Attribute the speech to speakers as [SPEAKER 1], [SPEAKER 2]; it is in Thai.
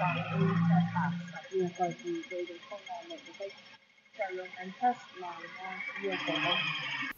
[SPEAKER 1] การอุปการะเนี่ยก็คือโดยเฉพาะในเรื่องการเงินการทรัพย์มาเนี่ยเยอะกว่า